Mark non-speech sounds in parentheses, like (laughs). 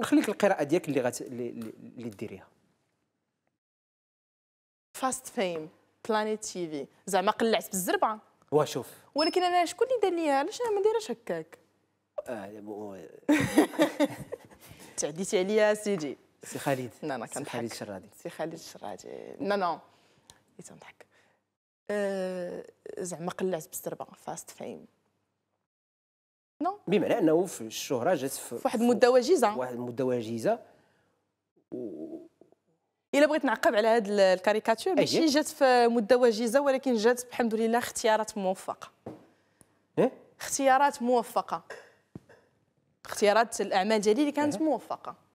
نخليك القراءه ديالك اللي غت اللي ديريها فاست فيم بلانيت تي في زعما قلعت بالزربه واشوف ولكن انا شكون اللي دار لي علاش انا ما نديرهاش هكاك آه، (laughs) تعديتي عليا سيدي سي خالد لا لا كنضحك سي خالد الشرادي سي خالد الشرادي لا لا نضحك آه، زعما قلعت بالزربه فاست فيم نو بمعنى انه في الشهره جات في واحد المده وجيزه واحد المده وجيزه و... الا بغيت نعقب على هذه الكاريكاتور ماشي جات في مده وجيزه ولكن جات الحمد لله اختيارات موفقه إيه؟ اختيارات موفقه اختيارات الاعمال ديالي اللي كانت موفقه